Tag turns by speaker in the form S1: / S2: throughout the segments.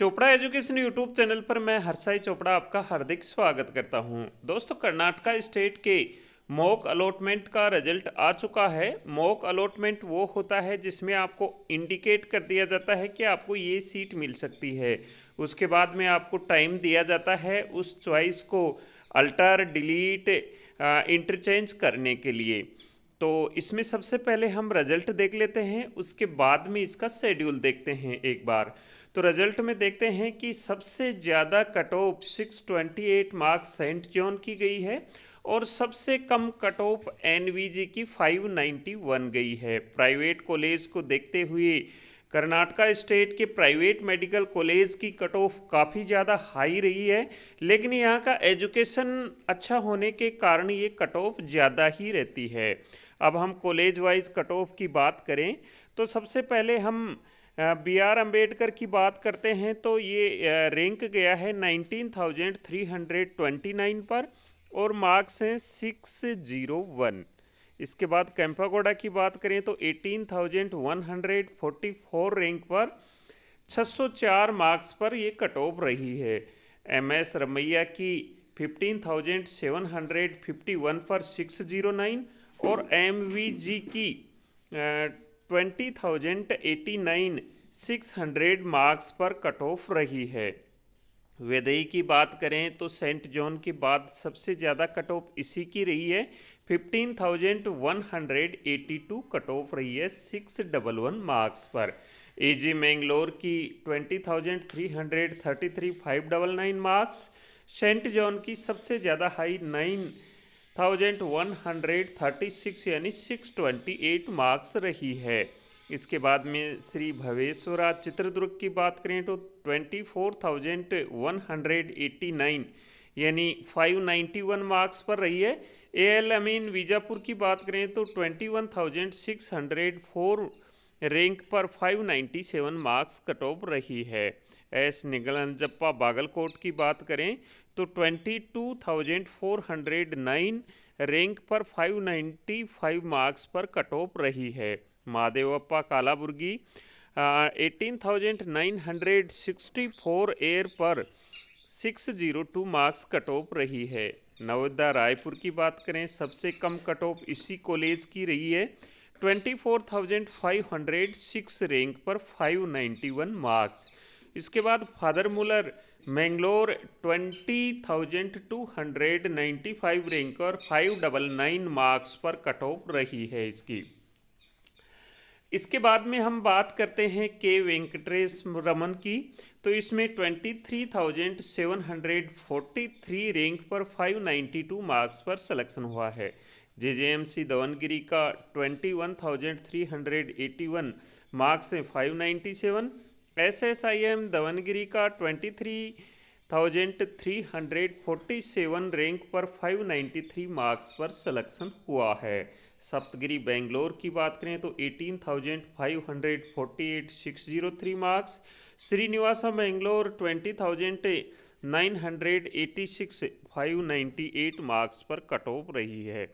S1: Chopra education YouTube channel पर मैं हरसाई चोपड़ा आपका हार्दिक स्वागत करता हूं। दोस्तों कर्नाटका स्टेट के मॉक अलॉटमेंट का रिजल्ट आ चुका है मॉक अलॉटमेंट वो होता है जिसमें आपको इंडिकेट कर दिया जाता है कि आपको ये सीट मिल सकती है उसके बाद में आपको टाइम दिया जाता है उस च्वाइस को अल्टर डिलीट इंटरचेंज करने के लिए तो इसमें सबसे पहले हम रिजल्ट देख लेते हैं उसके बाद में इसका शेड्यूल देखते हैं एक बार तो रिजल्ट में देखते हैं कि सबसे ज़्यादा cut off six twenty eight marks saint John की गई है और सबसे कम कट ऑफ एन की फाइव नाइन्टी वन गई है प्राइवेट कॉलेज को देखते हुए कर्नाटका स्टेट के प्राइवेट मेडिकल कॉलेज की कट ऑफ काफ़ी ज़्यादा हाई रही है लेकिन यहाँ का एजुकेशन अच्छा होने के कारण ये कट ऑफ ज़्यादा ही रहती है अब हम कॉलेज वाइज कट ऑफ की बात करें तो सबसे पहले हम बी आर अम्बेडकर की बात करते हैं तो ये रैंक गया है nineteen thousand three hundred twenty nine पर और मार्क्स हैं सिक्स ज़ीरो वन इसके बाद कैंपागोडा की बात करें तो eighteen thousand one hundred forty four rank पर छः सौ चार मार्क्स पर ये कट ऑफ रही है एम एस रमैया की fifteen thousand seven hundred fifty one पर सिक्स जीरो नाइन और एम वी जी की twenty thousand eighty nine six hundred marks पर कट ऑफ रही है वेदई की बात करें तो सेंट जॉन की बात सबसे ज़्यादा कट ऑफ इसी की रही है fifteen thousand one hundred eighty two cut off रही है सिक्स डबल वन मार्क्स पर एजी मैंगलोर की twenty thousand three hundred thirty three five double nine marks saint John की सबसे ज़्यादा high nine thousand one hundred thirty six यानी six twenty eight marks रही है इसके बाद में श्री भवेश्वरा चित्रदुर्ग की बात करें तो twenty four thousand one hundred eighty nine यानी 591 मार्क्स पर रही है ए एल अमीन वीजापुर की बात करें तो 21,604 रैंक पर 597 मार्क्स कट ऑफ रही है एस निगलनजप्पा बागलकोट की बात करें तो 22,409 रैंक पर 595 मार्क्स पर कट ऑफ रही है Mahadevappa Kalaburagi eighteen thousand nine hundred sixty four air पर six zero two marks cut off रही है नवोदया रायपुर की बात करें सबसे कम कट ऑफ इसी कॉलेज की रही है twenty four thousand five hundred six rank पर फाइव नाइन्टी वन मार्क्स इसके बाद father Muller Mangalore twenty thousand two hundred ninety five rank और फाइव डबल नाइन मार्क्स पर कट ऑफ रही है इसकी इसके बाद में हम बात करते हैं के वेंकटेश रमन की तो इसमें twenty three thousand seven hundred forty three rank पर फाइव नाइन्टी टू मार्क्स पर सिलेक्शन हुआ है J J M C Davangere का twenty one thousand three hundred eighty one marks हैं five ninety seven S S I M Davangere का twenty three thousand three hundred forty seven rank पर five ninety three marks पर selection हुआ है सप्तगिरी बेंगलोर की बात करें तो eighteen thousand five hundred forty eight six zero three marks Srinivasa Bangalore twenty thousand nine hundred eighty six five ninety eight marks पर cut off रही है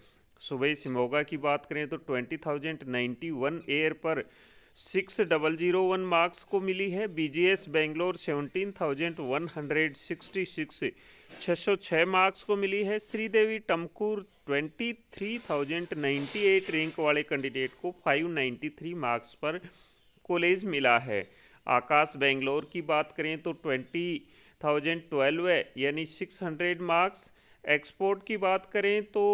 S1: सुबह शिमोगा की बात करें तो twenty thousand ninety one air पर six double zero one marks को मिली है BGS Bangalore seventeen thousand one hundred sixty six छः सौ छः मार्क्स को मिली है Sridevi Tumkur twenty three thousand ninety eight rank वाले कैंडिडेट को फाइव नाइन्टी थ्री मार्क्स पर कॉलेज मिला है आकाश बेंगलोर की बात करें तो ट्वेंटी थाउजेंड ट्वेल्व है यानी सिक्स हंड्रेड मार्क्स एक्सपोर्ट की बात करें तो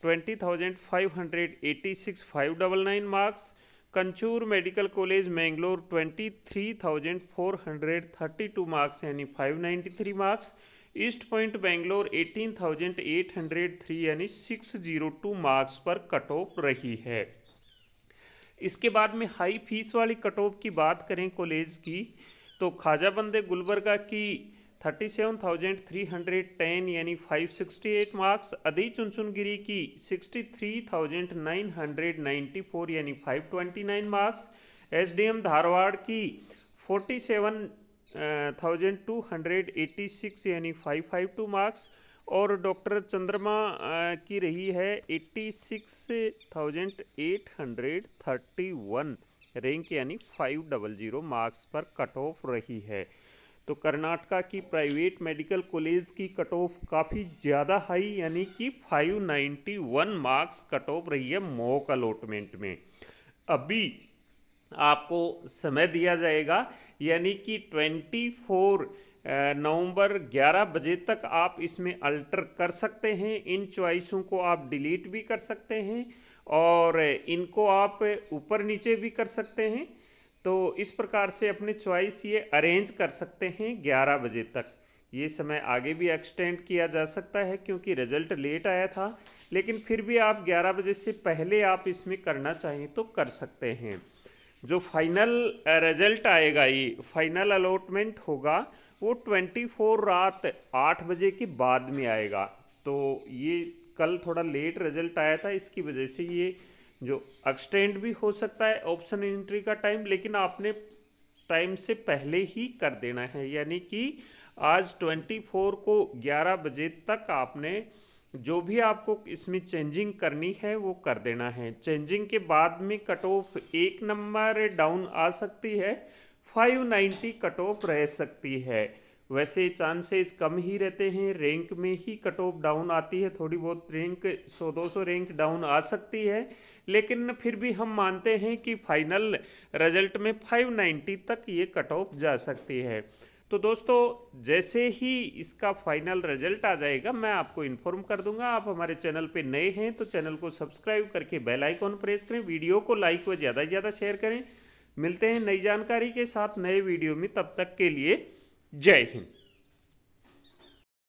S1: twenty thousand five hundred eighty six five double nine marks Kanachur medical college Mangalore twenty three thousand four hundred thirty two marks यानी five ninety three marks east point Bangalore eighteen thousand eight hundred three यानी six zero two marks पर cut off रही है इसके बाद में high fees वाली cut off की बात करें कॉलेज की तो खाजा बंदे गुलबर्गा की thirty seven thousand three hundred ten यानी five sixty eight marks Adichunchanagiri की sixty three thousand nine hundred ninety four यानी five twenty nine marks S D M Dharwad की forty seven thousand two hundred eighty six यानी five five two marks और doctor Chandramma uh, की रही है eighty six thousand eight hundred thirty one rank यानी five double zero marks पर cut off रही है तो कर्नाटका की प्राइवेट मेडिकल कॉलेज की कट ऑफ काफ़ी ज़्यादा हाई यानी कि 591 मार्क्स कट ऑफ रही है मॉक अलॉटमेंट में अभी आपको समय दिया जाएगा यानी कि 24 नवंबर 11 बजे तक आप इसमें अल्टर कर सकते हैं इन च्वाइसों को आप डिलीट भी कर सकते हैं और इनको आप ऊपर नीचे भी कर सकते हैं तो इस प्रकार से अपनी चॉइस ये अरेंज कर सकते हैं ग्यारह बजे तक ये समय आगे भी एक्सटेंड किया जा सकता है क्योंकि रिजल्ट लेट आया था लेकिन फिर भी आप 11 बजे से पहले आप इसमें करना चाहें तो कर सकते हैं जो फाइनल रिजल्ट आएगा ये फाइनल अलॉटमेंट होगा वो 24 रात 8 बजे के बाद में आएगा तो ये कल थोड़ा लेट रिजल्ट आया था इसकी वजह से ये जो एक्सटेंड भी हो सकता है ऑप्शन एंट्री का टाइम लेकिन आपने टाइम से पहले ही कर देना है यानी कि आज 24 को 11 बजे तक आपने जो भी आपको इसमें चेंजिंग करनी है वो कर देना है चेंजिंग के बाद में कट ऑफ एक नंबर डाउन आ सकती है 590 कट ऑफ रह सकती है वैसे चांसेस कम ही रहते हैं रैंक में ही कट ऑफ डाउन आती है थोड़ी बहुत रैंक सौ दो सौ रैंक डाउन आ सकती है लेकिन फिर भी हम मानते हैं कि फाइनल रिजल्ट में फाइव नाइन्टी तक ये कट ऑफ जा सकती है तो दोस्तों जैसे ही इसका फाइनल रिजल्ट आ जाएगा मैं आपको इन्फॉर्म कर दूंगा आप हमारे चैनल पे नए हैं तो चैनल को सब्सक्राइब करके बेल आइकॉन प्रेस करें वीडियो को लाइक व ज़्यादा से ज़्यादा शेयर करें मिलते हैं नई जानकारी के साथ नए वीडियो में तब तक के लिए Jai Hind.